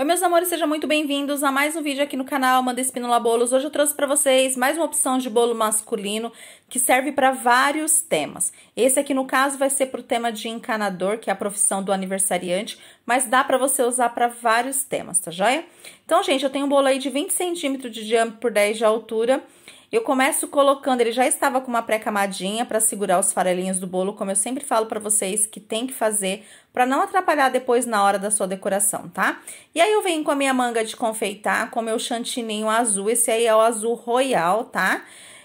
Oi meus amores, sejam muito bem-vindos a mais um vídeo aqui no canal Manda Espínola Bolos. Hoje eu trouxe para vocês mais uma opção de bolo masculino que serve para vários temas. Esse aqui no caso vai ser para o tema de encanador, que é a profissão do aniversariante, mas dá para você usar para vários temas, tá joia? Então, gente, eu tenho um bolo aí de 20 centímetros de diâmetro por 10 de altura eu começo colocando, ele já estava com uma pré-camadinha para segurar os farelinhos do bolo, como eu sempre falo para vocês que tem que fazer para não atrapalhar depois na hora da sua decoração, tá? E aí eu venho com a minha manga de confeitar, com o meu chantininho azul, esse aí é o azul royal, tá?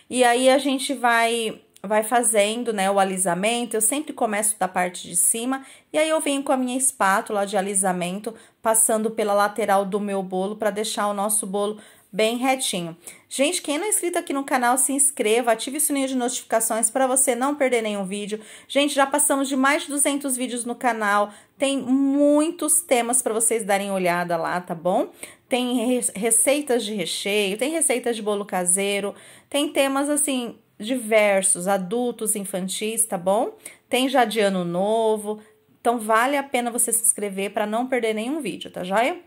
E aí a gente vai vai fazendo, né, o alisamento. Eu sempre começo da parte de cima e aí eu venho com a minha espátula de alisamento passando pela lateral do meu bolo para deixar o nosso bolo bem retinho. Gente, quem não é inscrito aqui no canal, se inscreva, ative o sininho de notificações para você não perder nenhum vídeo. Gente, já passamos de mais de 200 vídeos no canal, tem muitos temas para vocês darem olhada lá, tá bom? Tem receitas de recheio, tem receitas de bolo caseiro, tem temas assim diversos, adultos, infantis, tá bom? Tem já de ano novo, então vale a pena você se inscrever para não perder nenhum vídeo, tá joia?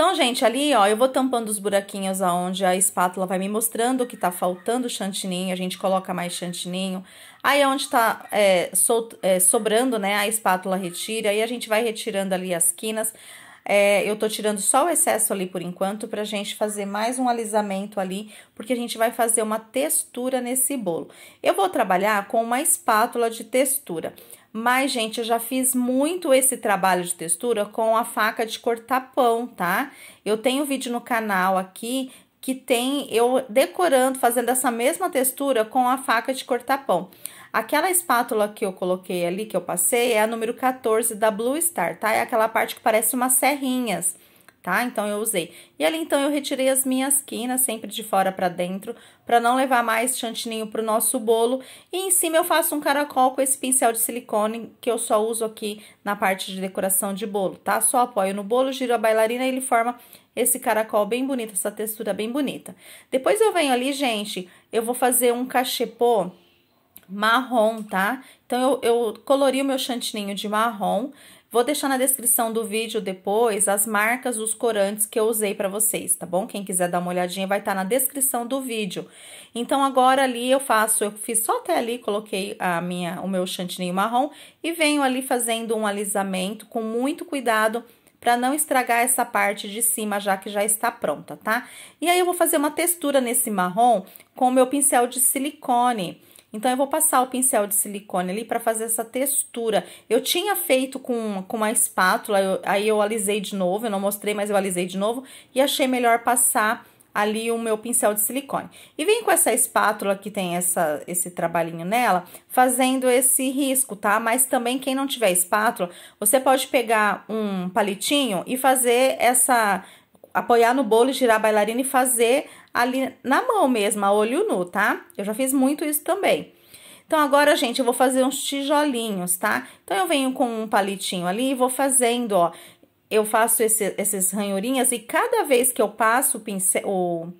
Então, gente, ali, ó, eu vou tampando os buraquinhos aonde a espátula vai me mostrando que tá faltando chantininho, a gente coloca mais chantininho. Aí, onde tá é, sol, é, sobrando, né, a espátula retira, aí a gente vai retirando ali as quinas. É, eu tô tirando só o excesso ali por enquanto pra gente fazer mais um alisamento ali, porque a gente vai fazer uma textura nesse bolo. Eu vou trabalhar com uma espátula de textura. Mas, gente, eu já fiz muito esse trabalho de textura com a faca de cortar pão, tá? Eu tenho vídeo no canal aqui que tem eu decorando, fazendo essa mesma textura com a faca de cortar pão. Aquela espátula que eu coloquei ali, que eu passei, é a número 14 da Blue Star, tá? É aquela parte que parece umas serrinhas tá? Então, eu usei. E ali, então, eu retirei as minhas quinas, sempre de fora para dentro, para não levar mais chantininho pro nosso bolo. E em cima eu faço um caracol com esse pincel de silicone que eu só uso aqui na parte de decoração de bolo, tá? Só apoio no bolo, giro a bailarina e ele forma esse caracol bem bonito, essa textura bem bonita. Depois eu venho ali, gente, eu vou fazer um cachepô marrom, tá? Então, eu, eu colori o meu chantininho de marrom Vou deixar na descrição do vídeo depois as marcas dos corantes que eu usei para vocês, tá bom? Quem quiser dar uma olhadinha vai estar tá na descrição do vídeo. Então agora ali eu faço, eu fiz só até ali, coloquei a minha, o meu chantininho marrom e venho ali fazendo um alisamento com muito cuidado para não estragar essa parte de cima, já que já está pronta, tá? E aí eu vou fazer uma textura nesse marrom com o meu pincel de silicone. Então, eu vou passar o pincel de silicone ali para fazer essa textura. Eu tinha feito com, com uma espátula, eu, aí eu alisei de novo, eu não mostrei, mas eu alisei de novo. E achei melhor passar ali o meu pincel de silicone. E vem com essa espátula que tem essa, esse trabalhinho nela, fazendo esse risco, tá? Mas também quem não tiver espátula, você pode pegar um palitinho e fazer essa... Apoiar no bolo, girar a bailarina e fazer ali na mão mesmo, a olho nu, tá? Eu já fiz muito isso também. Então, agora, gente, eu vou fazer uns tijolinhos, tá? Então, eu venho com um palitinho ali e vou fazendo, ó. Eu faço esse, esses ranhurinhas e cada vez que eu passo o pincel... O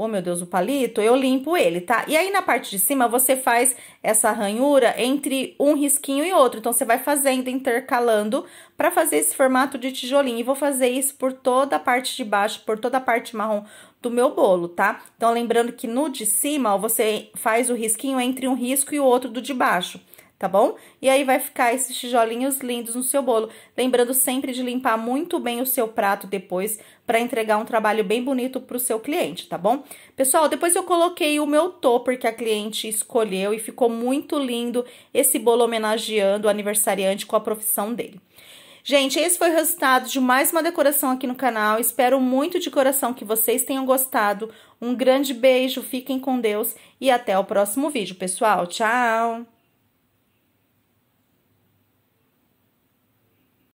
oh meu Deus, o palito, eu limpo ele, tá? E aí na parte de cima você faz essa ranhura entre um risquinho e outro, então você vai fazendo, intercalando para fazer esse formato de tijolinho. E vou fazer isso por toda a parte de baixo, por toda a parte marrom do meu bolo, tá? Então lembrando que no de cima, ó, você faz o risquinho entre um risco e o outro do de baixo tá bom? E aí vai ficar esses tijolinhos lindos no seu bolo. Lembrando sempre de limpar muito bem o seu prato depois para entregar um trabalho bem bonito para o seu cliente, tá bom? Pessoal, depois eu coloquei o meu topper que a cliente escolheu e ficou muito lindo esse bolo homenageando o aniversariante com a profissão dele. Gente, esse foi o resultado de mais uma decoração aqui no canal. Espero muito de coração que vocês tenham gostado. Um grande beijo, fiquem com Deus e até o próximo vídeo, pessoal. Tchau!